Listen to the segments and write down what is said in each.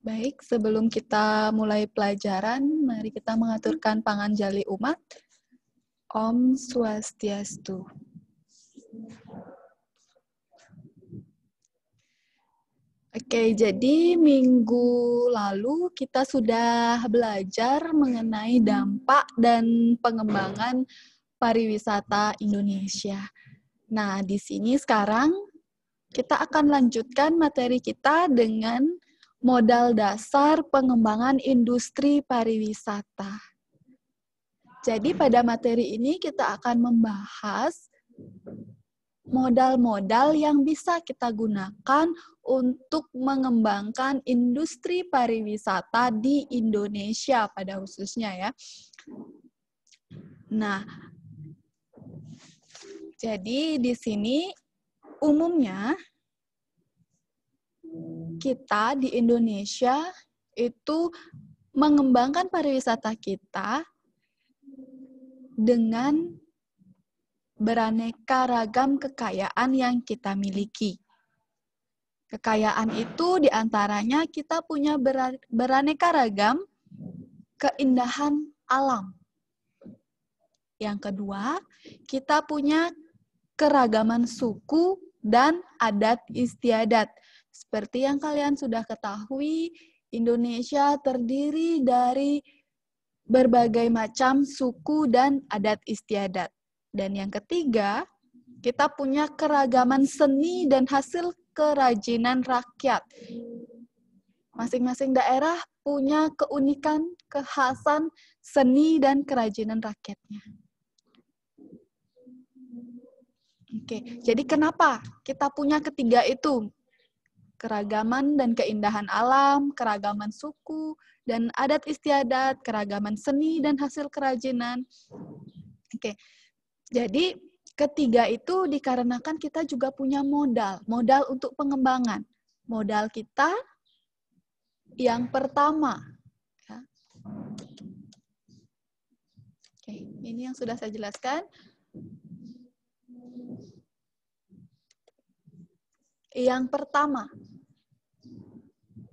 Baik, sebelum kita mulai pelajaran, mari kita mengaturkan pangan jali umat. Om Swastiastu. Oke, jadi minggu lalu kita sudah belajar mengenai dampak dan pengembangan pariwisata Indonesia. Nah, di sini sekarang kita akan lanjutkan materi kita dengan modal dasar pengembangan industri pariwisata. Jadi pada materi ini kita akan membahas modal-modal yang bisa kita gunakan untuk mengembangkan industri pariwisata di Indonesia pada khususnya ya. Nah, jadi di sini umumnya kita di Indonesia itu mengembangkan pariwisata kita dengan beraneka ragam kekayaan yang kita miliki. Kekayaan itu diantaranya kita punya beraneka ragam keindahan alam. Yang kedua, kita punya keragaman suku dan adat istiadat seperti yang kalian sudah ketahui, Indonesia terdiri dari berbagai macam suku dan adat istiadat. Dan yang ketiga, kita punya keragaman seni dan hasil kerajinan rakyat. Masing-masing daerah punya keunikan, kekhasan seni dan kerajinan rakyatnya. Oke, jadi kenapa kita punya ketiga itu? keragaman dan keindahan alam, keragaman suku dan adat istiadat, keragaman seni dan hasil kerajinan. Oke. Jadi ketiga itu dikarenakan kita juga punya modal, modal untuk pengembangan. Modal kita yang pertama. Ya. Oke, ini yang sudah saya jelaskan. Yang pertama,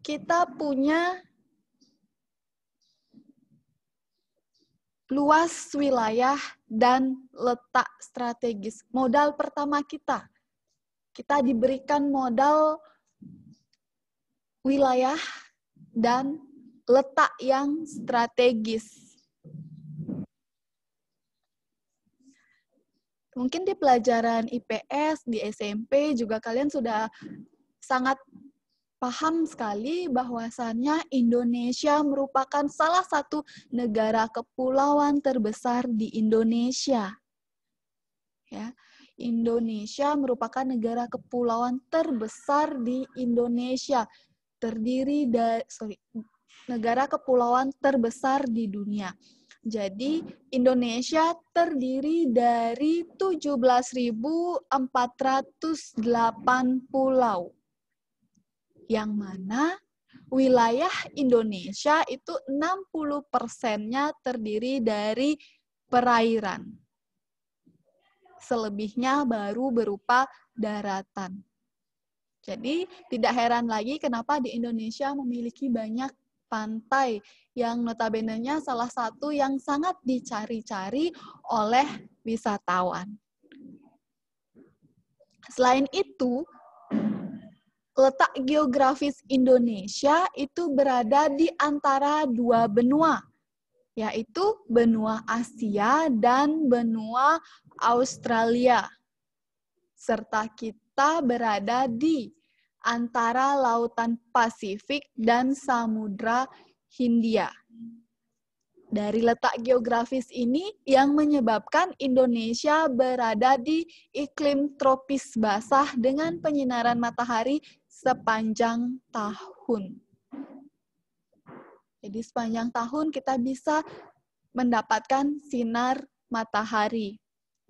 kita punya luas wilayah dan letak strategis. Modal pertama kita. Kita diberikan modal wilayah dan letak yang strategis. Mungkin di pelajaran IPS, di SMP juga kalian sudah sangat paham sekali bahwasannya Indonesia merupakan salah satu negara kepulauan terbesar di Indonesia. Ya, Indonesia merupakan negara kepulauan terbesar di Indonesia, terdiri dari sorry, negara kepulauan terbesar di dunia. Jadi Indonesia terdiri dari 17.408 pulau yang mana wilayah Indonesia itu 60 persennya terdiri dari perairan. Selebihnya baru berupa daratan. Jadi tidak heran lagi kenapa di Indonesia memiliki banyak pantai yang notabenenya salah satu yang sangat dicari-cari oleh wisatawan. Selain itu, letak geografis Indonesia itu berada di antara dua benua, yaitu benua Asia dan benua Australia. Serta kita berada di antara lautan Pasifik dan Samudra Hindia. Dari letak geografis ini yang menyebabkan Indonesia berada di iklim tropis basah dengan penyinaran matahari sepanjang tahun. Jadi sepanjang tahun kita bisa mendapatkan sinar matahari.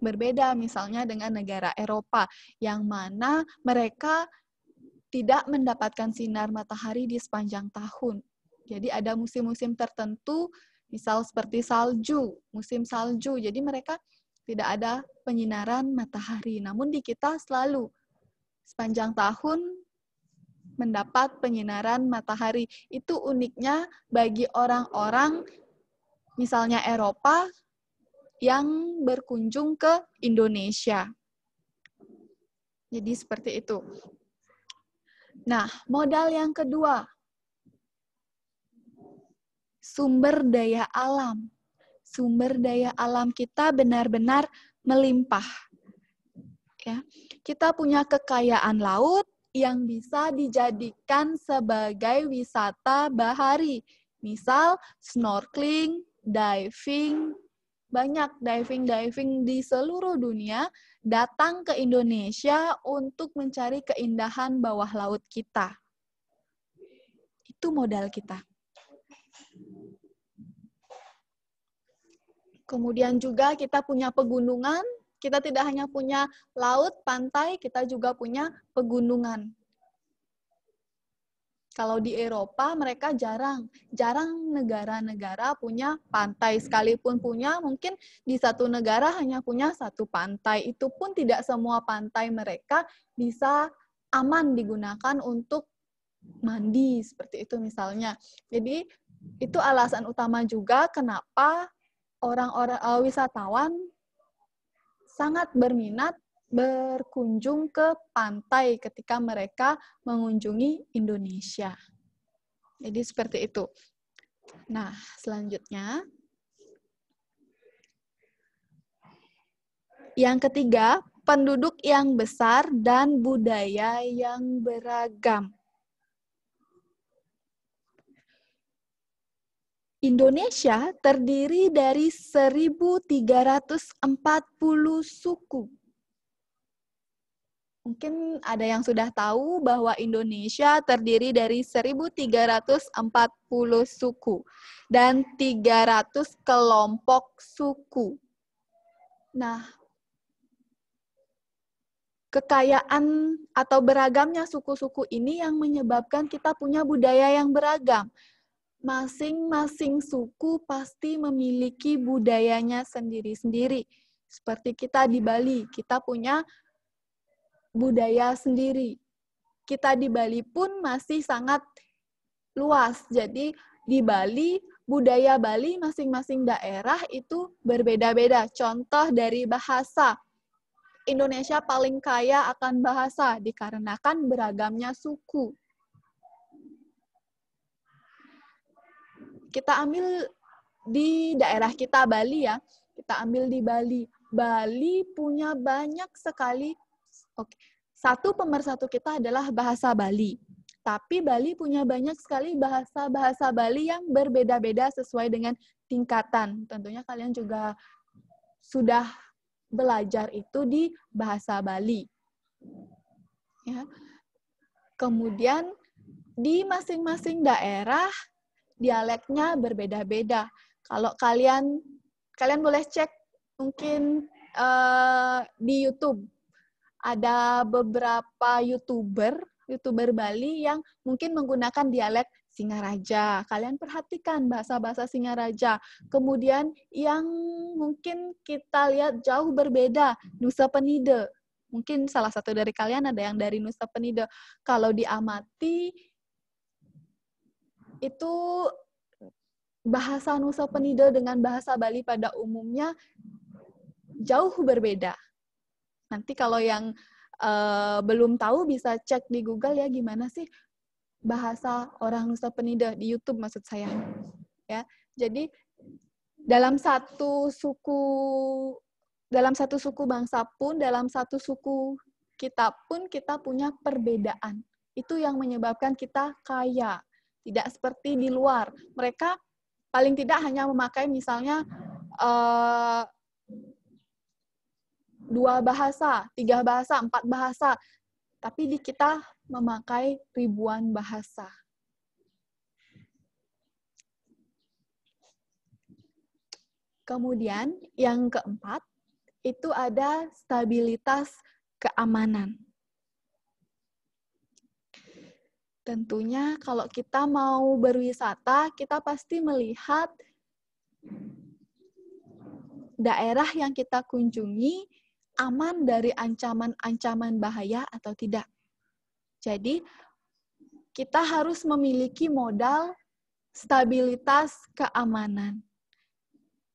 Berbeda misalnya dengan negara Eropa yang mana mereka tidak mendapatkan sinar matahari di sepanjang tahun. Jadi ada musim-musim tertentu, misal seperti salju, musim salju. Jadi mereka tidak ada penyinaran matahari. Namun di kita selalu sepanjang tahun mendapat penyinaran matahari. Itu uniknya bagi orang-orang misalnya Eropa yang berkunjung ke Indonesia. Jadi seperti itu. Nah, modal yang kedua, sumber daya alam. Sumber daya alam kita benar-benar melimpah. Ya, kita punya kekayaan laut, yang bisa dijadikan sebagai wisata bahari. Misal snorkeling, diving, banyak diving-diving di seluruh dunia datang ke Indonesia untuk mencari keindahan bawah laut kita. Itu modal kita. Kemudian juga kita punya pegunungan kita tidak hanya punya laut, pantai, kita juga punya pegunungan. Kalau di Eropa mereka jarang, jarang negara-negara punya pantai. Sekalipun punya, mungkin di satu negara hanya punya satu pantai. Itu pun tidak semua pantai mereka bisa aman digunakan untuk mandi seperti itu misalnya. Jadi itu alasan utama juga kenapa orang-orang eh, wisatawan sangat berminat berkunjung ke pantai ketika mereka mengunjungi Indonesia. Jadi seperti itu. Nah, selanjutnya yang ketiga, penduduk yang besar dan budaya yang beragam. Indonesia terdiri dari 1340 suku. Mungkin ada yang sudah tahu bahwa Indonesia terdiri dari 1340 suku dan 300 kelompok suku. Nah, kekayaan atau beragamnya suku-suku ini yang menyebabkan kita punya budaya yang beragam masing-masing suku pasti memiliki budayanya sendiri-sendiri. Seperti kita di Bali, kita punya budaya sendiri. Kita di Bali pun masih sangat luas. Jadi di Bali, budaya Bali masing-masing daerah itu berbeda-beda. Contoh dari bahasa. Indonesia paling kaya akan bahasa dikarenakan beragamnya suku kita ambil di daerah kita Bali ya. Kita ambil di Bali. Bali punya banyak sekali oke. Okay. Satu pemersatu kita adalah bahasa Bali. Tapi Bali punya banyak sekali bahasa-bahasa Bali yang berbeda-beda sesuai dengan tingkatan. Tentunya kalian juga sudah belajar itu di bahasa Bali. Ya. Kemudian di masing-masing daerah dialeknya berbeda-beda. Kalau kalian kalian boleh cek mungkin uh, di YouTube ada beberapa youtuber youtuber Bali yang mungkin menggunakan dialek Singaraja. Kalian perhatikan bahasa-bahasa Singaraja. Kemudian yang mungkin kita lihat jauh berbeda, Nusa Penida. Mungkin salah satu dari kalian ada yang dari Nusa Penida. Kalau diamati, itu bahasa Nusa Penida dengan bahasa Bali pada umumnya jauh berbeda. Nanti kalau yang uh, belum tahu bisa cek di Google ya gimana sih bahasa orang Nusa Penida di YouTube maksud saya. Ya. Jadi dalam satu suku dalam satu suku bangsa pun dalam satu suku kita pun kita punya perbedaan. Itu yang menyebabkan kita kaya tidak seperti di luar. Mereka paling tidak hanya memakai misalnya uh, dua bahasa, tiga bahasa, empat bahasa. Tapi di kita memakai ribuan bahasa. Kemudian yang keempat, itu ada stabilitas keamanan. Tentunya kalau kita mau berwisata, kita pasti melihat daerah yang kita kunjungi aman dari ancaman-ancaman bahaya atau tidak. Jadi, kita harus memiliki modal stabilitas keamanan.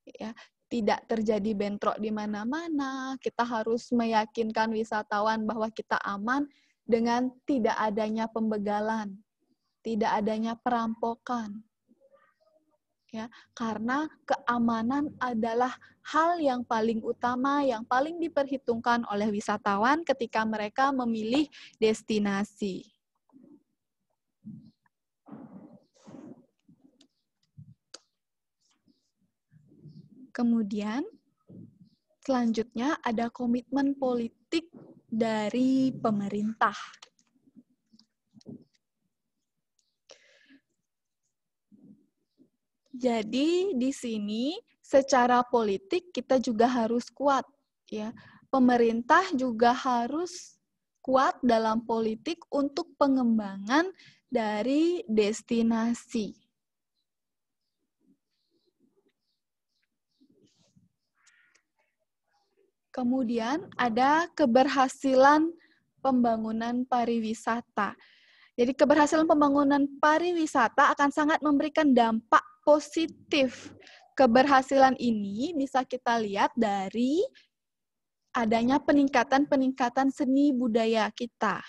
Ya, tidak terjadi bentrok di mana-mana, kita harus meyakinkan wisatawan bahwa kita aman dengan tidak adanya pembegalan, tidak adanya perampokan. Ya, karena keamanan adalah hal yang paling utama yang paling diperhitungkan oleh wisatawan ketika mereka memilih destinasi. Kemudian, selanjutnya ada komitmen politik dari pemerintah. Jadi di sini secara politik kita juga harus kuat ya. Pemerintah juga harus kuat dalam politik untuk pengembangan dari destinasi. Kemudian ada keberhasilan pembangunan pariwisata. Jadi keberhasilan pembangunan pariwisata akan sangat memberikan dampak positif. Keberhasilan ini bisa kita lihat dari adanya peningkatan-peningkatan seni budaya kita.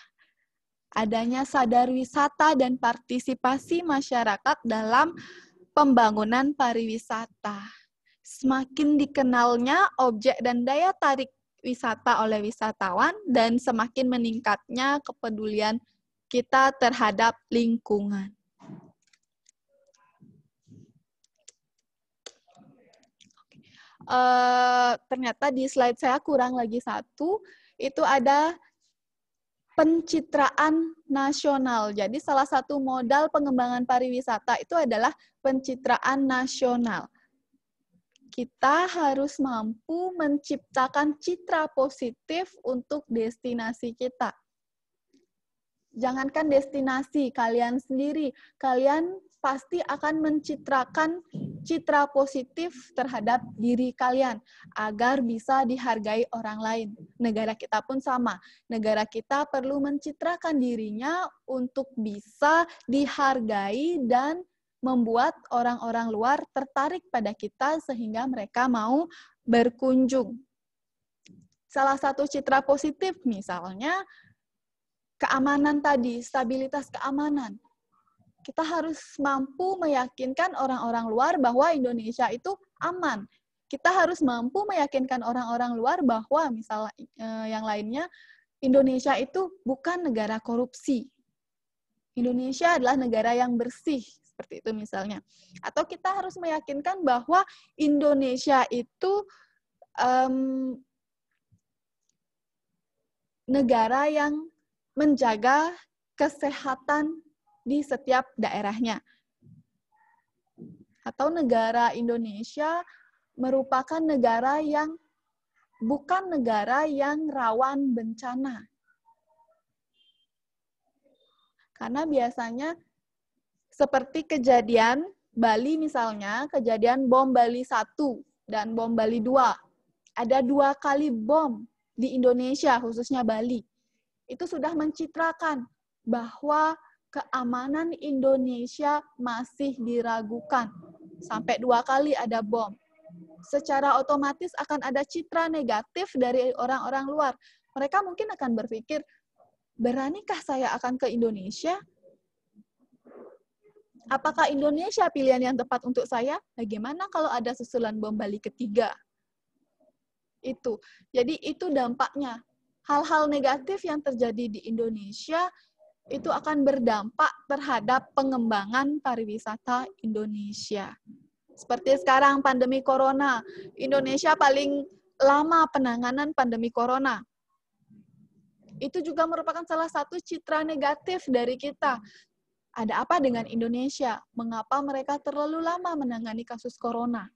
Adanya sadar wisata dan partisipasi masyarakat dalam pembangunan pariwisata semakin dikenalnya objek dan daya tarik wisata oleh wisatawan dan semakin meningkatnya kepedulian kita terhadap lingkungan. Uh, ternyata di slide saya kurang lagi satu, itu ada pencitraan nasional. Jadi salah satu modal pengembangan pariwisata itu adalah pencitraan nasional kita harus mampu menciptakan citra positif untuk destinasi kita. Jangankan destinasi kalian sendiri, kalian pasti akan mencitrakan citra positif terhadap diri kalian agar bisa dihargai orang lain. Negara kita pun sama. Negara kita perlu mencitrakan dirinya untuk bisa dihargai dan membuat orang-orang luar tertarik pada kita sehingga mereka mau berkunjung. Salah satu citra positif misalnya keamanan tadi, stabilitas keamanan. Kita harus mampu meyakinkan orang-orang luar bahwa Indonesia itu aman. Kita harus mampu meyakinkan orang-orang luar bahwa misalnya eh, yang lainnya Indonesia itu bukan negara korupsi. Indonesia adalah negara yang bersih, seperti itu misalnya. Atau kita harus meyakinkan bahwa Indonesia itu um, negara yang menjaga kesehatan di setiap daerahnya. Atau negara Indonesia merupakan negara yang bukan negara yang rawan bencana. Karena biasanya seperti kejadian Bali misalnya, kejadian bom Bali 1 dan bom Bali 2. Ada dua kali bom di Indonesia, khususnya Bali. Itu sudah mencitrakan bahwa keamanan Indonesia masih diragukan. Sampai dua kali ada bom. Secara otomatis akan ada citra negatif dari orang-orang luar. Mereka mungkin akan berpikir, beranikah saya akan ke Indonesia Apakah Indonesia pilihan yang tepat untuk saya? Bagaimana kalau ada susulan bom Bali ketiga? Itu. Jadi itu dampaknya. Hal-hal negatif yang terjadi di Indonesia itu akan berdampak terhadap pengembangan pariwisata Indonesia. Seperti sekarang pandemi corona, Indonesia paling lama penanganan pandemi corona. Itu juga merupakan salah satu citra negatif dari kita. Ada apa dengan Indonesia? Mengapa mereka terlalu lama menangani kasus corona?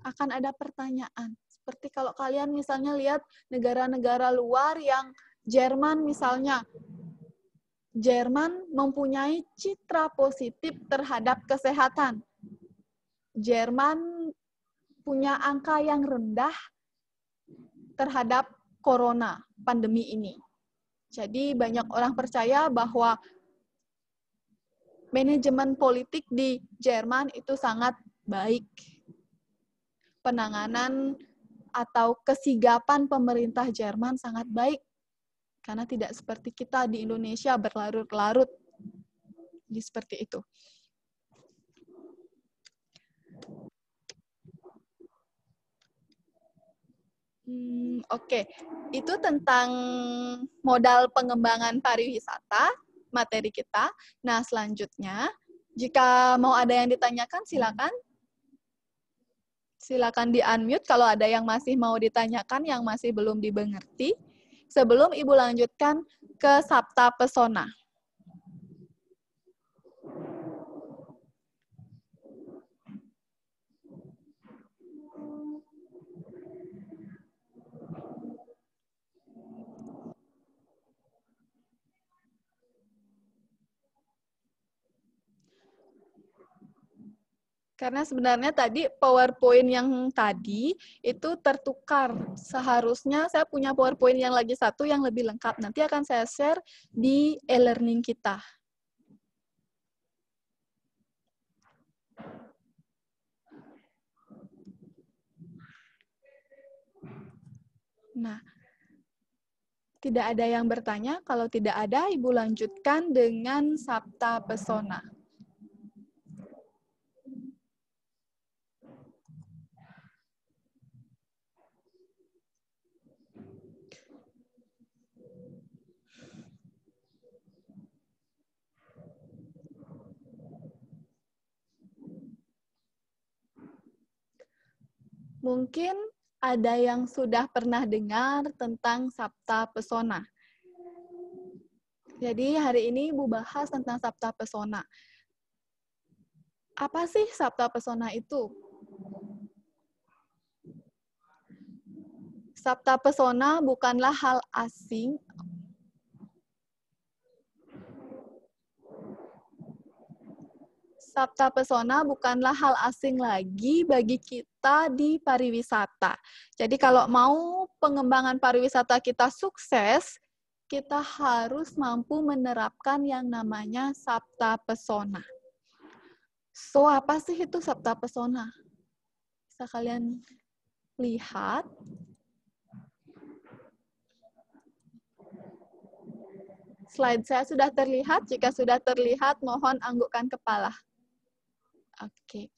Akan ada pertanyaan. Seperti kalau kalian misalnya lihat negara-negara luar yang Jerman misalnya, Jerman mempunyai citra positif terhadap kesehatan. Jerman punya angka yang rendah terhadap corona pandemi ini. Jadi banyak orang percaya bahwa manajemen politik di Jerman itu sangat baik. Penanganan atau kesigapan pemerintah Jerman sangat baik karena tidak seperti kita di Indonesia berlarut-larut. Jadi seperti itu. Hmm, Oke, okay. itu tentang modal pengembangan pariwisata materi kita. Nah, selanjutnya jika mau ada yang ditanyakan silakan silakan di unmute kalau ada yang masih mau ditanyakan yang masih belum dimengerti sebelum ibu lanjutkan ke Sabta Pesona. Karena sebenarnya tadi PowerPoint yang tadi itu tertukar. Seharusnya saya punya PowerPoint yang lagi satu yang lebih lengkap. Nanti akan saya share di e-learning kita. Nah, tidak ada yang bertanya. Kalau tidak ada, Ibu lanjutkan dengan Sabta Pesona. mungkin ada yang sudah pernah dengar tentang Sabta Pesona. Jadi hari ini Ibu bahas tentang Sabta Pesona. Apa sih Sabta Pesona itu? Sabta Pesona bukanlah hal asing Sabta pesona bukanlah hal asing lagi bagi kita di pariwisata. Jadi kalau mau pengembangan pariwisata kita sukses, kita harus mampu menerapkan yang namanya sabta pesona. So, apa sih itu sabta pesona? Bisa kalian lihat. Slide saya sudah terlihat. Jika sudah terlihat, mohon anggukkan kepala. Oke.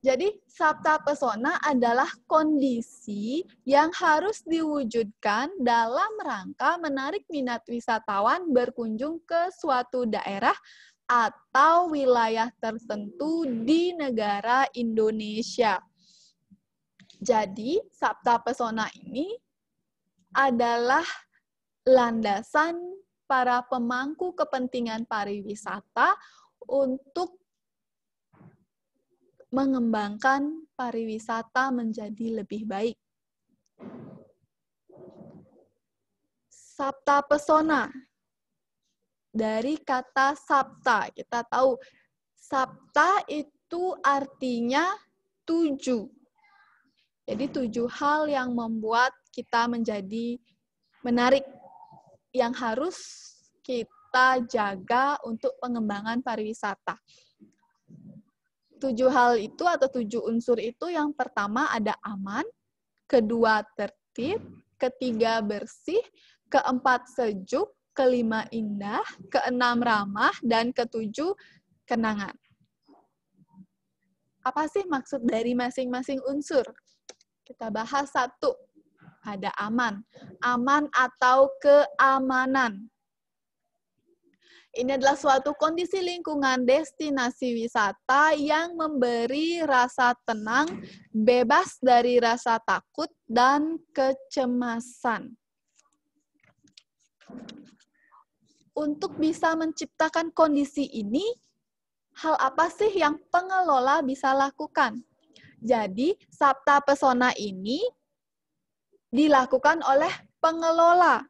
Jadi, sabta pesona adalah kondisi yang harus diwujudkan dalam rangka menarik minat wisatawan berkunjung ke suatu daerah atau wilayah tertentu di negara Indonesia. Jadi, sabta pesona ini adalah landasan para pemangku kepentingan pariwisata untuk mengembangkan pariwisata menjadi lebih baik. Sabta pesona. Dari kata sabta, kita tahu sabta itu artinya tujuh. Jadi tujuh hal yang membuat kita menjadi menarik yang harus kita jaga untuk pengembangan pariwisata tujuh hal itu atau tujuh unsur itu yang pertama ada aman, kedua tertib, ketiga bersih, keempat sejuk, kelima indah, keenam ramah, dan ketujuh kenangan. Apa sih maksud dari masing-masing unsur? Kita bahas satu, ada aman. Aman atau keamanan. Ini adalah suatu kondisi lingkungan destinasi wisata yang memberi rasa tenang, bebas dari rasa takut dan kecemasan. Untuk bisa menciptakan kondisi ini, hal apa sih yang pengelola bisa lakukan? Jadi, Sabta Pesona ini dilakukan oleh pengelola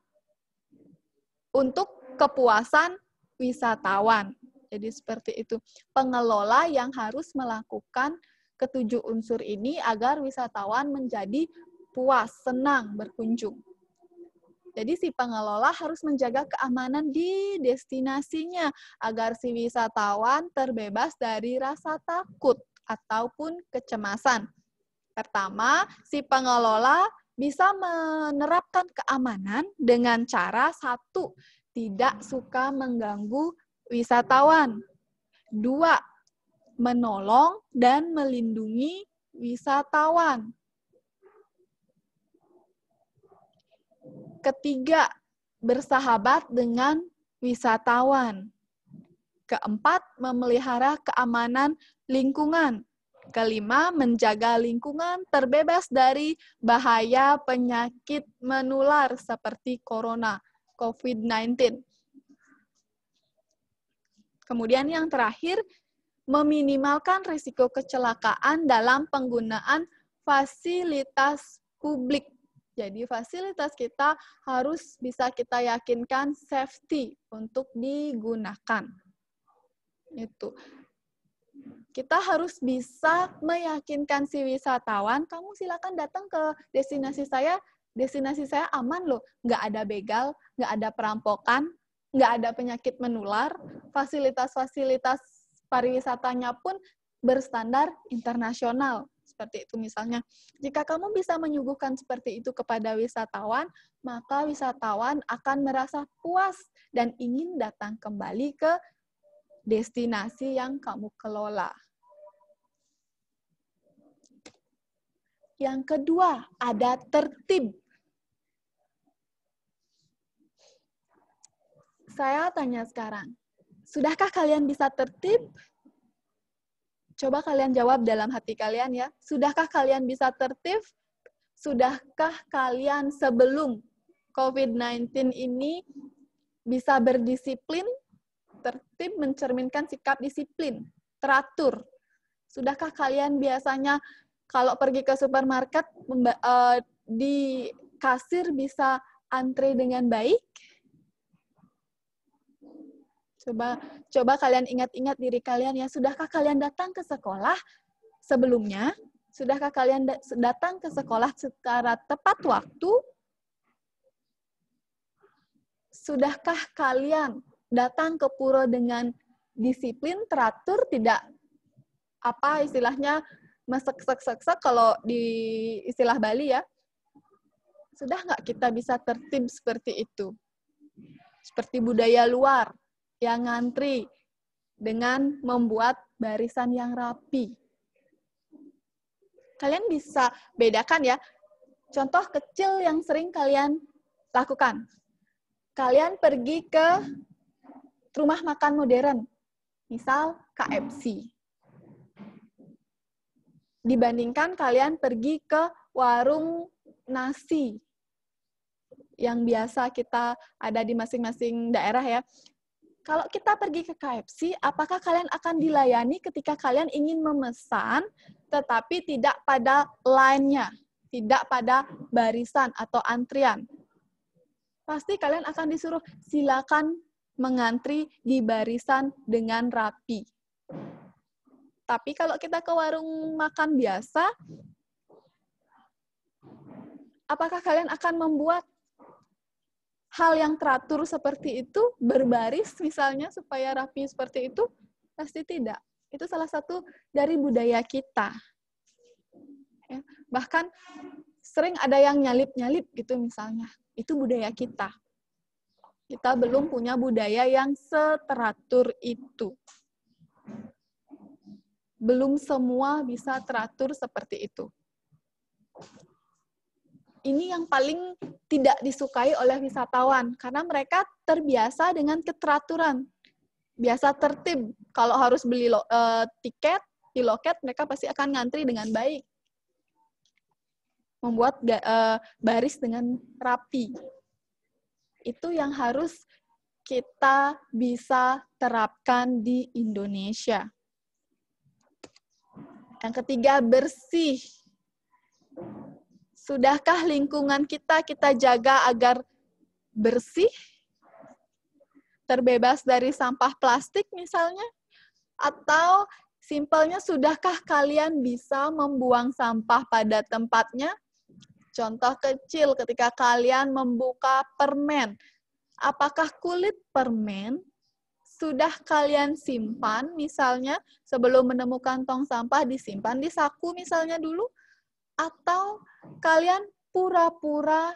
untuk kepuasan wisatawan. Jadi seperti itu. Pengelola yang harus melakukan ketujuh unsur ini agar wisatawan menjadi puas, senang berkunjung. Jadi si pengelola harus menjaga keamanan di destinasinya agar si wisatawan terbebas dari rasa takut ataupun kecemasan. Pertama, si pengelola bisa menerapkan keamanan dengan cara satu, tidak suka mengganggu wisatawan. Dua, menolong dan melindungi wisatawan. Ketiga, bersahabat dengan wisatawan. Keempat, memelihara keamanan lingkungan. Kelima, menjaga lingkungan terbebas dari bahaya penyakit menular seperti corona. COVID-19. Kemudian yang terakhir, meminimalkan risiko kecelakaan dalam penggunaan fasilitas publik. Jadi fasilitas kita harus bisa kita yakinkan safety untuk digunakan. Itu. Kita harus bisa meyakinkan si wisatawan, kamu silakan datang ke destinasi saya destinasi saya aman loh, nggak ada begal, nggak ada perampokan, nggak ada penyakit menular, fasilitas-fasilitas pariwisatanya pun berstandar internasional. Seperti itu misalnya. Jika kamu bisa menyuguhkan seperti itu kepada wisatawan, maka wisatawan akan merasa puas dan ingin datang kembali ke destinasi yang kamu kelola. Yang kedua, ada tertib Saya tanya sekarang, sudahkah kalian bisa tertib? Coba kalian jawab dalam hati kalian ya. Sudahkah kalian bisa tertib? Sudahkah kalian sebelum COVID-19 ini bisa berdisiplin? Tertib mencerminkan sikap disiplin, teratur. Sudahkah kalian biasanya kalau pergi ke supermarket eh, di kasir bisa antri dengan baik? Coba coba kalian ingat-ingat diri kalian ya, sudahkah kalian datang ke sekolah sebelumnya? Sudahkah kalian datang ke sekolah secara tepat waktu? Sudahkah kalian datang ke pura dengan disiplin, teratur, tidak apa istilahnya mesek sek sek sek kalau di istilah Bali ya. Sudah nggak kita bisa tertib seperti itu? Seperti budaya luar, yang ngantri dengan membuat barisan yang rapi. Kalian bisa bedakan ya, contoh kecil yang sering kalian lakukan. Kalian pergi ke rumah makan modern, misal KFC. Dibandingkan kalian pergi ke warung nasi yang biasa kita ada di masing-masing daerah ya kalau kita pergi ke KFC, apakah kalian akan dilayani ketika kalian ingin memesan tetapi tidak pada line-nya, tidak pada barisan atau antrian? Pasti kalian akan disuruh silakan mengantri di barisan dengan rapi. Tapi kalau kita ke warung makan biasa, apakah kalian akan membuat hal yang teratur seperti itu berbaris misalnya supaya rapi seperti itu pasti tidak. Itu salah satu dari budaya kita. Ya, bahkan sering ada yang nyalip-nyalip gitu misalnya. Itu budaya kita. Kita belum punya budaya yang seteratur itu. Belum semua bisa teratur seperti itu ini yang paling tidak disukai oleh wisatawan karena mereka terbiasa dengan keteraturan, biasa tertib. Kalau harus beli lo, e, tiket di loket, mereka pasti akan ngantri dengan baik, membuat e, baris dengan rapi. Itu yang harus kita bisa terapkan di Indonesia. Yang ketiga, bersih Sudahkah lingkungan kita kita jaga agar bersih? Terbebas dari sampah plastik misalnya? Atau simpelnya sudahkah kalian bisa membuang sampah pada tempatnya? Contoh kecil ketika kalian membuka permen. Apakah kulit permen sudah kalian simpan misalnya sebelum menemukan tong sampah disimpan di saku misalnya dulu? atau kalian pura-pura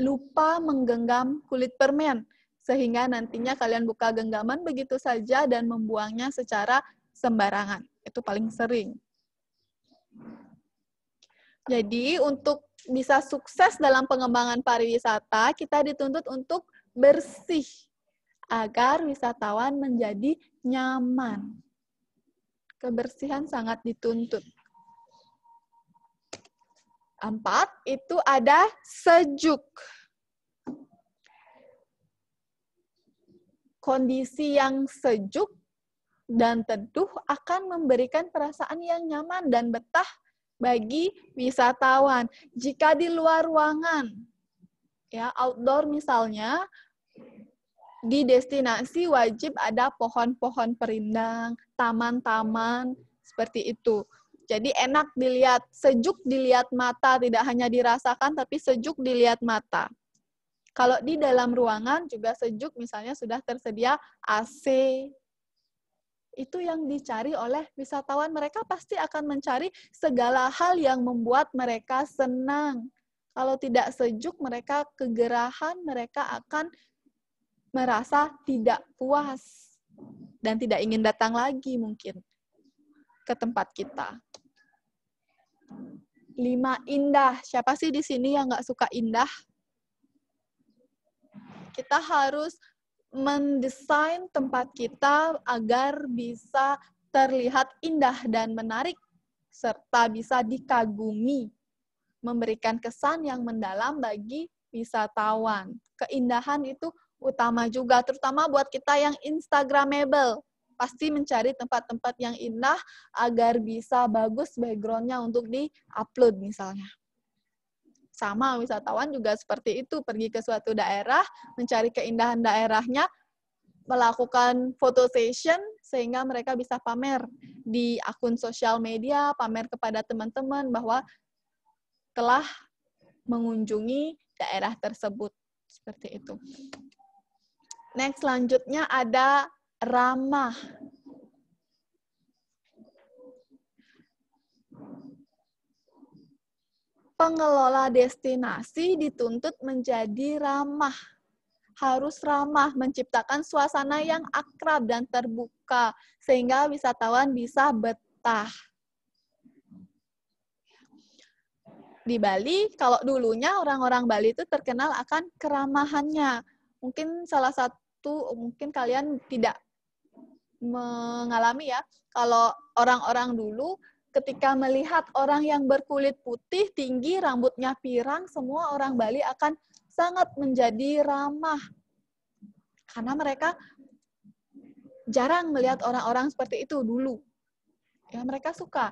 lupa menggenggam kulit permen sehingga nantinya kalian buka genggaman begitu saja dan membuangnya secara sembarangan. Itu paling sering. Jadi untuk bisa sukses dalam pengembangan pariwisata, kita dituntut untuk bersih agar wisatawan menjadi nyaman. Kebersihan sangat dituntut empat itu ada sejuk. Kondisi yang sejuk dan teduh akan memberikan perasaan yang nyaman dan betah bagi wisatawan. Jika di luar ruangan, ya outdoor misalnya, di destinasi wajib ada pohon-pohon perindang, taman-taman, seperti itu. Jadi enak dilihat, sejuk dilihat mata, tidak hanya dirasakan tapi sejuk dilihat mata. Kalau di dalam ruangan juga sejuk misalnya sudah tersedia AC. Itu yang dicari oleh wisatawan. Mereka pasti akan mencari segala hal yang membuat mereka senang. Kalau tidak sejuk mereka kegerahan, mereka akan merasa tidak puas dan tidak ingin datang lagi mungkin ke tempat kita. Lima, indah. Siapa sih di sini yang nggak suka indah? Kita harus mendesain tempat kita agar bisa terlihat indah dan menarik, serta bisa dikagumi, memberikan kesan yang mendalam bagi wisatawan. Keindahan itu utama juga, terutama buat kita yang Instagramable pasti mencari tempat-tempat yang indah agar bisa bagus backgroundnya untuk di-upload misalnya. Sama wisatawan juga seperti itu, pergi ke suatu daerah, mencari keindahan daerahnya, melakukan foto session sehingga mereka bisa pamer di akun sosial media, pamer kepada teman-teman bahwa telah mengunjungi daerah tersebut. Seperti itu. Next, selanjutnya ada ramah. Pengelola destinasi dituntut menjadi ramah. Harus ramah, menciptakan suasana yang akrab dan terbuka, sehingga wisatawan bisa betah. Di Bali, kalau dulunya orang-orang Bali itu terkenal akan keramahannya. Mungkin salah satu, mungkin kalian tidak mengalami ya kalau orang-orang dulu ketika melihat orang yang berkulit putih tinggi rambutnya pirang semua orang Bali akan sangat menjadi ramah karena mereka jarang melihat orang-orang seperti itu dulu ya mereka suka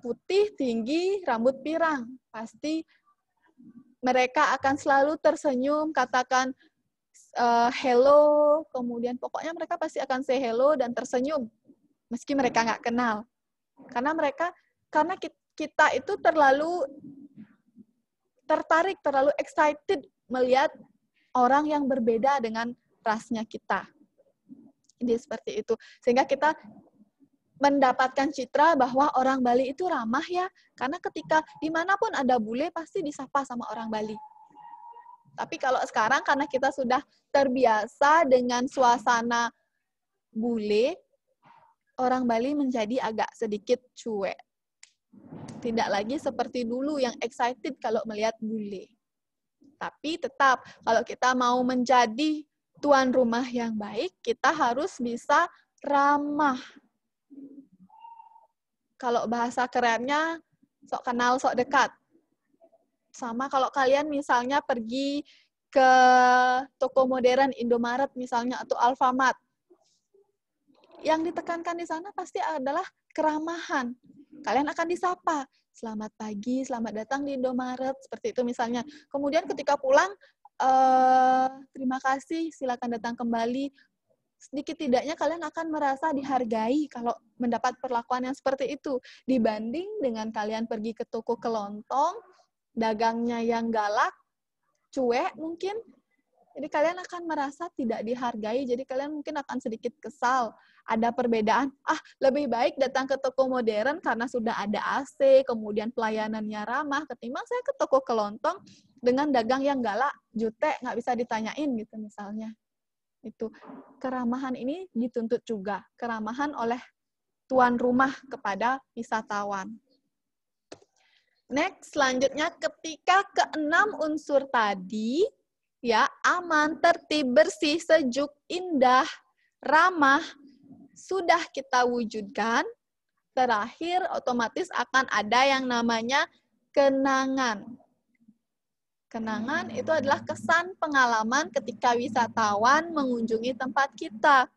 putih tinggi rambut pirang pasti mereka akan selalu tersenyum katakan uh, hello, kemudian pokoknya mereka pasti akan say hello dan tersenyum meski mereka nggak kenal. Karena mereka karena kita itu terlalu tertarik, terlalu excited melihat orang yang berbeda dengan rasnya kita. Jadi seperti itu. Sehingga kita mendapatkan citra bahwa orang Bali itu ramah ya, karena ketika dimanapun ada bule pasti disapa sama orang Bali. Tapi kalau sekarang karena kita sudah terbiasa dengan suasana bule, orang Bali menjadi agak sedikit cuek. Tidak lagi seperti dulu yang excited kalau melihat bule. Tapi tetap kalau kita mau menjadi tuan rumah yang baik, kita harus bisa ramah. Kalau bahasa kerennya sok kenal sok dekat sama kalau kalian misalnya pergi ke toko modern Indomaret misalnya atau Alfamart. Yang ditekankan di sana pasti adalah keramahan. Kalian akan disapa, selamat pagi, selamat datang di Indomaret, seperti itu misalnya. Kemudian ketika pulang, eh, terima kasih, silakan datang kembali. Sedikit tidaknya kalian akan merasa dihargai kalau mendapat perlakuan yang seperti itu. Dibanding dengan kalian pergi ke toko kelontong, dagangnya yang galak, cuek mungkin, jadi kalian akan merasa tidak dihargai, jadi kalian mungkin akan sedikit kesal. Ada perbedaan, ah lebih baik datang ke toko modern karena sudah ada AC, kemudian pelayanannya ramah, ketimbang saya ke toko kelontong dengan dagang yang galak, jutek, nggak bisa ditanyain gitu misalnya. Itu keramahan ini dituntut juga, keramahan oleh tuan rumah kepada wisatawan. Next, selanjutnya ketika keenam unsur tadi, ya aman, tertib, bersih, sejuk, indah, ramah, sudah kita wujudkan, terakhir otomatis akan ada yang namanya kenangan. Kenangan itu adalah kesan pengalaman ketika wisatawan mengunjungi tempat kita.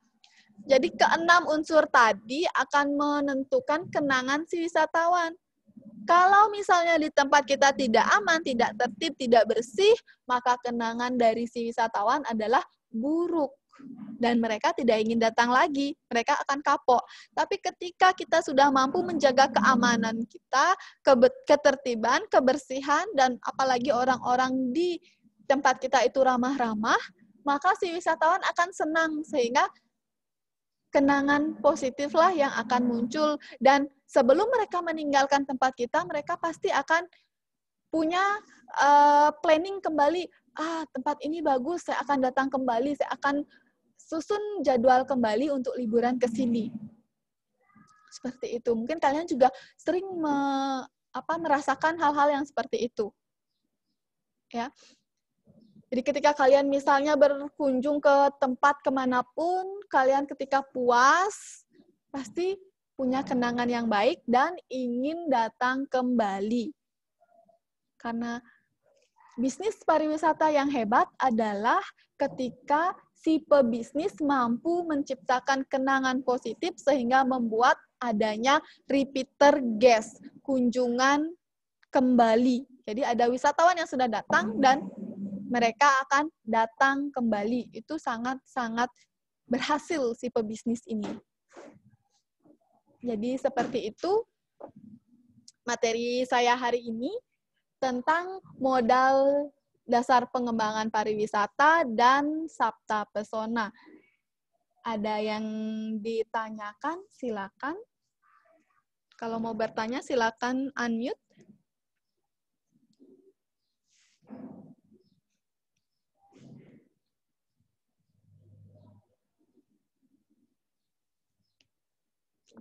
Jadi keenam unsur tadi akan menentukan kenangan si wisatawan. Kalau misalnya di tempat kita tidak aman, tidak tertib, tidak bersih, maka kenangan dari si wisatawan adalah buruk dan mereka tidak ingin datang lagi. Mereka akan kapok. Tapi ketika kita sudah mampu menjaga keamanan kita, ketertiban, kebersihan, dan apalagi orang-orang di tempat kita itu ramah-ramah, maka si wisatawan akan senang sehingga kenangan positif lah yang akan muncul dan sebelum mereka meninggalkan tempat kita mereka pasti akan punya uh, planning kembali ah tempat ini bagus saya akan datang kembali saya akan susun jadwal kembali untuk liburan ke sini seperti itu mungkin kalian juga sering me, apa merasakan hal-hal yang seperti itu ya jadi ketika kalian misalnya berkunjung ke tempat kemanapun, kalian ketika puas, pasti punya kenangan yang baik dan ingin datang kembali. Karena bisnis pariwisata yang hebat adalah ketika si pebisnis mampu menciptakan kenangan positif sehingga membuat adanya repeater guest, kunjungan kembali. Jadi ada wisatawan yang sudah datang dan mereka akan datang kembali. Itu sangat-sangat berhasil si pebisnis ini. Jadi seperti itu materi saya hari ini tentang modal dasar pengembangan pariwisata dan sabta pesona. Ada yang ditanyakan? Silakan. Kalau mau bertanya, silakan unmute.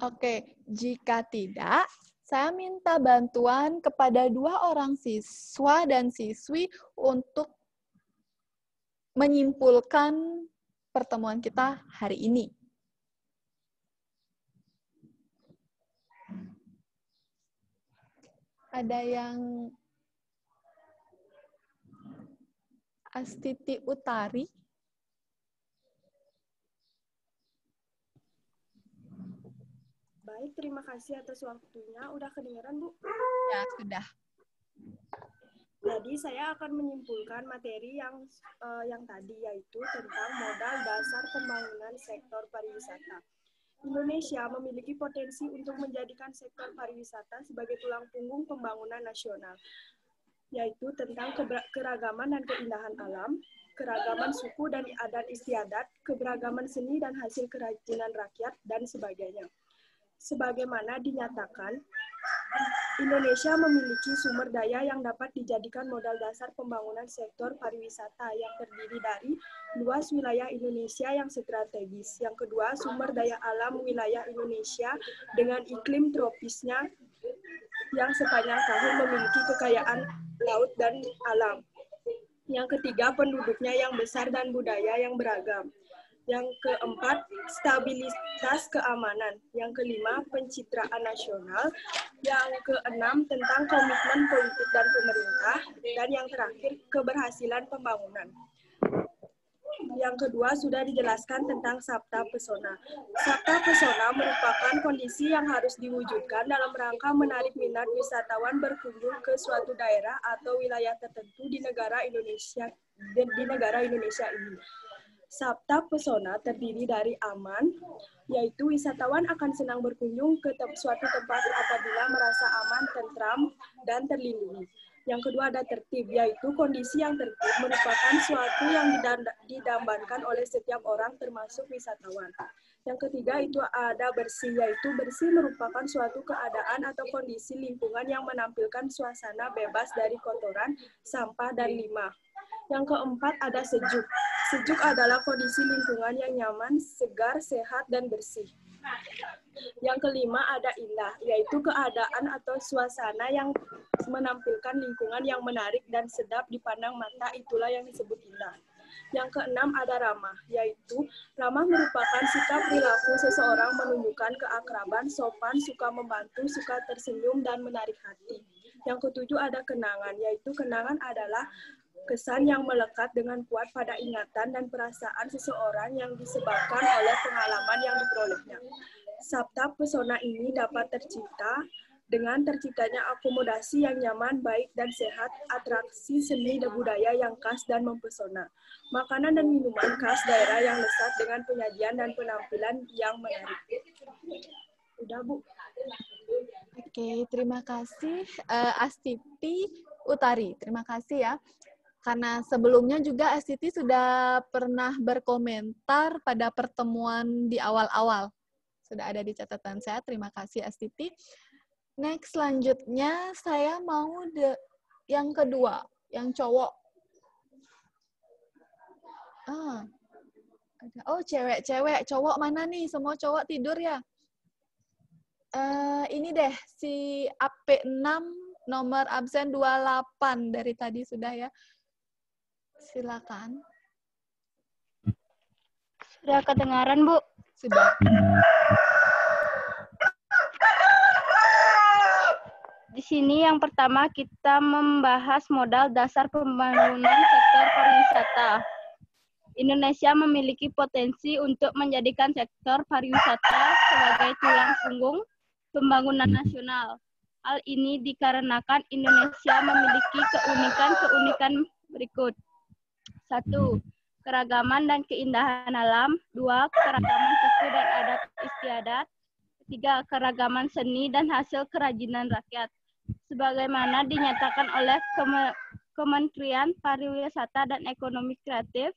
Oke, jika tidak, saya minta bantuan kepada dua orang siswa dan siswi untuk menyimpulkan pertemuan kita hari ini. Ada yang Astiti Utari. baik. Terima kasih atas waktunya. Udah kedengeran, Bu? Ya, sudah. Jadi saya akan menyimpulkan materi yang uh, yang tadi yaitu tentang modal dasar pembangunan sektor pariwisata. Indonesia memiliki potensi untuk menjadikan sektor pariwisata sebagai tulang punggung pembangunan nasional, yaitu tentang keragaman dan keindahan alam, keragaman suku dan adat istiadat, keberagaman seni dan hasil kerajinan rakyat, dan sebagainya sebagaimana dinyatakan, Indonesia memiliki sumber daya yang dapat dijadikan modal dasar pembangunan sektor pariwisata yang terdiri dari luas wilayah Indonesia yang strategis, yang kedua sumber daya alam wilayah Indonesia dengan iklim tropisnya yang sepanjang tahun memiliki kekayaan laut dan alam. Yang ketiga, penduduknya yang besar dan budaya yang beragam. Yang keempat, stabilitas keamanan. Yang kelima, pencitraan nasional. Yang keenam, tentang komitmen politik dan pemerintah. Dan yang terakhir, keberhasilan pembangunan. Yang kedua, sudah dijelaskan tentang Sabta Pesona. Sabta Pesona merupakan kondisi yang harus diwujudkan dalam rangka menarik minat wisatawan berkunjung ke suatu daerah atau wilayah tertentu di negara Indonesia di negara Indonesia ini. Sabta Pesona terdiri dari aman, yaitu wisatawan akan senang berkunjung ke te suatu tempat apabila merasa aman, tentram, dan terlindungi. Yang kedua ada tertib, yaitu kondisi yang tertib merupakan suatu yang didambankan oleh setiap orang termasuk wisatawan. Yang ketiga itu ada bersih, yaitu bersih merupakan suatu keadaan atau kondisi lingkungan yang menampilkan suasana bebas dari kotoran, sampah, dan limbah yang keempat ada sejuk. Sejuk adalah kondisi lingkungan yang nyaman, segar, sehat, dan bersih. Yang kelima ada indah, yaitu keadaan atau suasana yang menampilkan lingkungan yang menarik dan sedap dipandang mata, itulah yang disebut indah. Yang keenam ada ramah, yaitu ramah merupakan sikap perilaku seseorang menunjukkan keakraban, sopan, suka membantu, suka tersenyum, dan menarik hati. Yang ketujuh ada kenangan, yaitu kenangan adalah kesan yang melekat dengan kuat pada ingatan dan perasaan seseorang yang disebabkan oleh pengalaman yang diperolehnya. Sabta pesona ini dapat tercipta dengan terciptanya akomodasi yang nyaman, baik dan sehat, atraksi seni dan budaya yang khas dan mempesona, makanan dan minuman khas daerah yang lezat dengan penyajian dan penampilan yang menarik. Udah, Bu. Oke, terima kasih uh, eh, Astipi Utari. Terima kasih ya karena sebelumnya juga SCT sudah pernah berkomentar pada pertemuan di awal-awal. Sudah ada di catatan saya. Terima kasih SCT. Next selanjutnya saya mau de yang kedua, yang cowok. Ah. Oh, cewek-cewek, cowok mana nih? Semua cowok tidur ya? Uh, ini deh si AP6 nomor absen 28 dari tadi sudah ya. Silakan. Sudah kedengaran, Bu? Sudah. Di sini yang pertama kita membahas modal dasar pembangunan sektor pariwisata. Indonesia memiliki potensi untuk menjadikan sektor pariwisata sebagai tulang punggung pembangunan hmm. nasional. Hal ini dikarenakan Indonesia memiliki keunikan-keunikan berikut. Satu, mm-hmm. keragaman dan keindahan alam. Dua, keragaman suku dan adat istiadat. Tiga, keragaman seni dan hasil kerajinan rakyat. Sebagaimana dinyatakan oleh Kementerian Pariwisata dan Ekonomi Kreatif,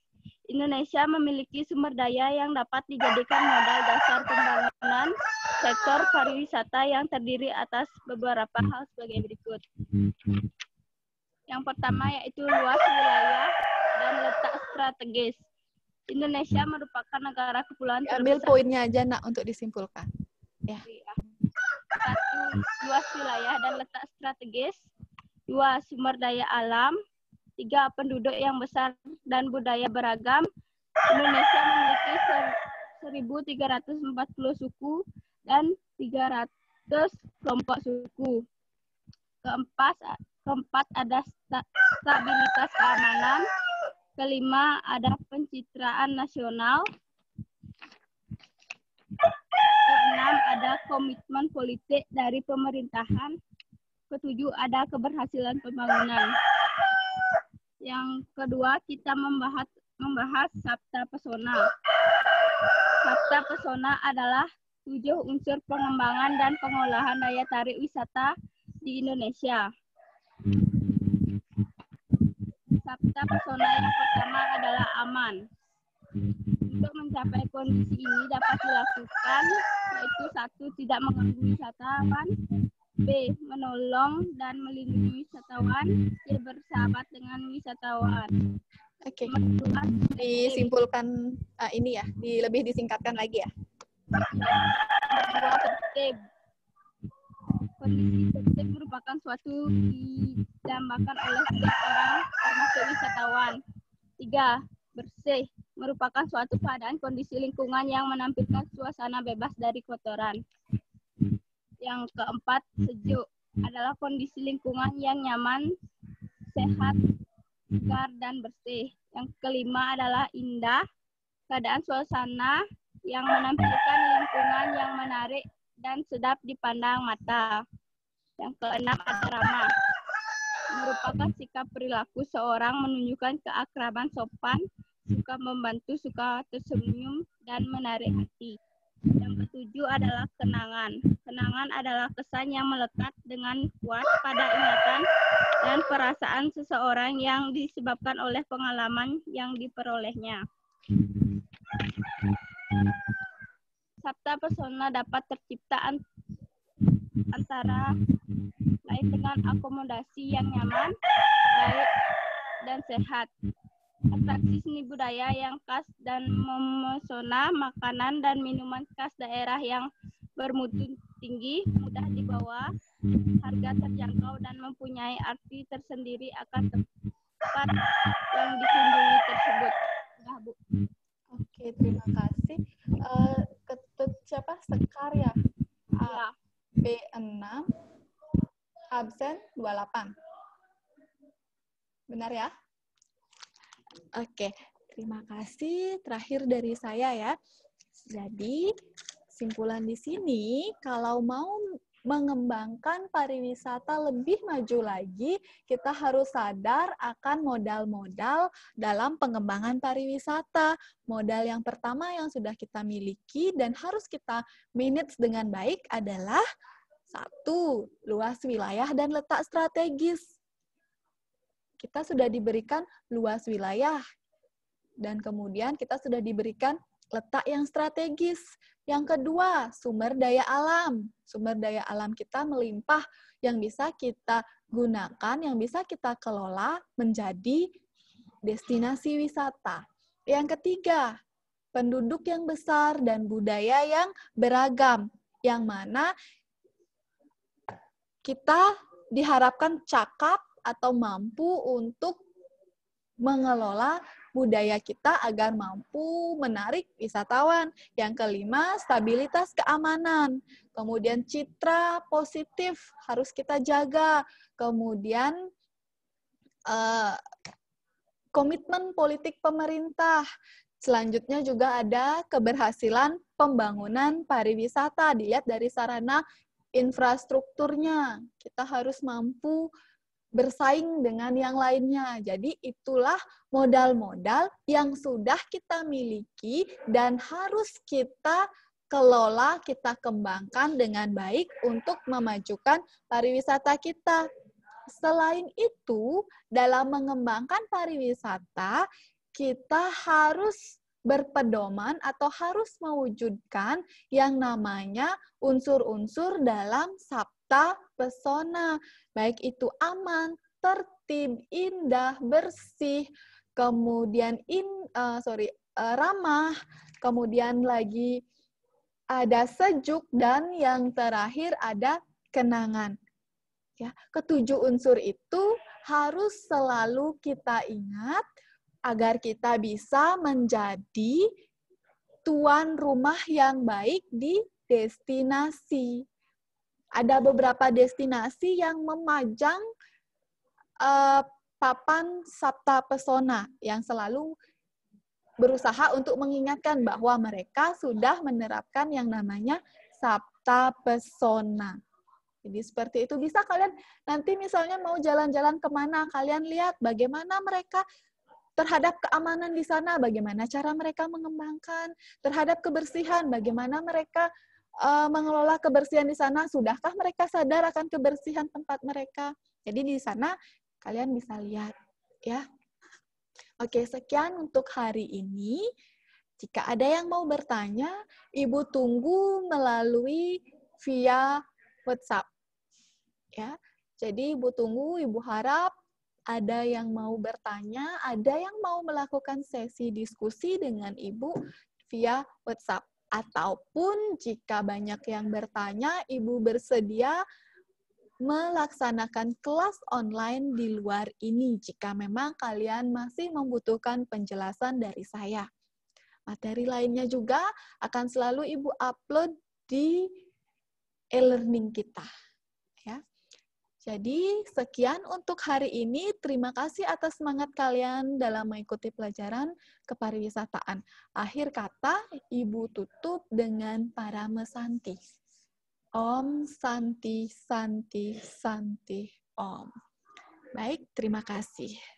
Indonesia memiliki sumber daya yang dapat dijadikan modal dasar pembangunan sektor pariwisata yang terdiri atas beberapa hal sebagai berikut. Mm-hmm. Yang pertama yaitu luas wilayah dan letak strategis. Indonesia hmm. merupakan negara kepulauan terbesar. Ambil poinnya aja nak untuk disimpulkan. Ya. Satu, luas wilayah dan letak strategis. Dua, sumber daya alam. Tiga, penduduk yang besar dan budaya beragam. Indonesia memiliki 1.340 suku dan 300 kelompok suku. Keempat, keempat ada stabilitas keamanan Kelima, ada pencitraan nasional. Keenam, ada komitmen politik dari pemerintahan. Ketujuh, ada keberhasilan pembangunan. Yang kedua, kita membahas membahas sabta pesona. Sabta pesona adalah tujuh unsur pengembangan dan pengolahan daya tarik wisata di Indonesia sabda persona yang pertama adalah aman. Untuk mencapai kondisi ini dapat dilakukan yaitu satu tidak mengganggu wisatawan, b menolong dan melindungi wisatawan, c bersahabat dengan wisatawan. Oke. Okay. Hmm, disimpulkan uh, ini ya, di, lebih disingkatkan lagi ya. Kontribusi merupakan suatu didambakan oleh setiap orang, termasuk wisatawan. Tiga, bersih merupakan suatu keadaan kondisi lingkungan yang menampilkan suasana bebas dari kotoran. Yang keempat, sejuk adalah kondisi lingkungan yang nyaman, sehat, segar, dan bersih. Yang kelima adalah indah, keadaan suasana yang menampilkan lingkungan yang menarik dan sedap dipandang mata. Yang keenam, asrama. Merupakan sikap perilaku seorang menunjukkan keakraban sopan, suka membantu, suka tersenyum, dan menarik hati. Yang ketujuh adalah kenangan. Kenangan adalah kesan yang melekat dengan kuat pada ingatan dan perasaan seseorang yang disebabkan oleh pengalaman yang diperolehnya sabta pesona dapat tercipta antara lain dengan akomodasi yang nyaman, baik, dan sehat. Atraksi seni budaya yang khas dan memesona, makanan dan minuman khas daerah yang bermutu tinggi, mudah dibawa, harga terjangkau dan mempunyai arti tersendiri akan tempat yang dikunjungi tersebut. Nah, Bu. Oke, terima kasih. Uh, sekar ya A, iya. B6, absen 28. Benar ya? Oke, terima kasih. Terakhir dari saya ya. Jadi, simpulan di sini, kalau mau mengembangkan pariwisata lebih maju lagi, kita harus sadar akan modal-modal dalam pengembangan pariwisata. Modal yang pertama yang sudah kita miliki dan harus kita manage dengan baik adalah satu, luas wilayah dan letak strategis. Kita sudah diberikan luas wilayah, dan kemudian kita sudah diberikan letak yang strategis. Yang kedua, sumber daya alam. Sumber daya alam kita melimpah yang bisa kita gunakan, yang bisa kita kelola menjadi destinasi wisata. Yang ketiga, penduduk yang besar dan budaya yang beragam, yang mana kita diharapkan cakap atau mampu untuk mengelola budaya kita agar mampu menarik wisatawan. Yang kelima, stabilitas keamanan. Kemudian citra positif harus kita jaga. Kemudian eh, komitmen politik pemerintah. Selanjutnya juga ada keberhasilan pembangunan pariwisata dilihat dari sarana infrastrukturnya. Kita harus mampu bersaing dengan yang lainnya. Jadi itulah modal-modal yang sudah kita miliki dan harus kita kelola, kita kembangkan dengan baik untuk memajukan pariwisata kita. Selain itu, dalam mengembangkan pariwisata, kita harus berpedoman atau harus mewujudkan yang namanya unsur-unsur dalam SAP tata pesona, baik itu aman, tertib, indah, bersih, kemudian in uh, sorry uh, ramah, kemudian lagi ada sejuk dan yang terakhir ada kenangan. Ya, ketujuh unsur itu harus selalu kita ingat agar kita bisa menjadi tuan rumah yang baik di destinasi ada beberapa destinasi yang memajang uh, papan sabta pesona yang selalu berusaha untuk mengingatkan bahwa mereka sudah menerapkan yang namanya sabta pesona. Jadi seperti itu bisa kalian nanti misalnya mau jalan-jalan kemana kalian lihat bagaimana mereka terhadap keamanan di sana, bagaimana cara mereka mengembangkan, terhadap kebersihan, bagaimana mereka uh, mengelola kebersihan di sana? Sudahkah mereka sadar akan kebersihan tempat mereka? Jadi di sana kalian bisa lihat ya. Oke, sekian untuk hari ini. Jika ada yang mau bertanya, Ibu tunggu melalui via WhatsApp. Ya. Jadi Ibu tunggu, Ibu harap ada yang mau bertanya, ada yang mau melakukan sesi diskusi dengan Ibu via WhatsApp ataupun jika banyak yang bertanya, Ibu bersedia melaksanakan kelas online di luar ini jika memang kalian masih membutuhkan penjelasan dari saya. Materi lainnya juga akan selalu Ibu upload di e-learning kita. Jadi, sekian untuk hari ini. Terima kasih atas semangat kalian dalam mengikuti pelajaran kepariwisataan. Akhir kata, Ibu tutup dengan para mesanti. Om Santi Santi Santi Om. Baik, terima kasih.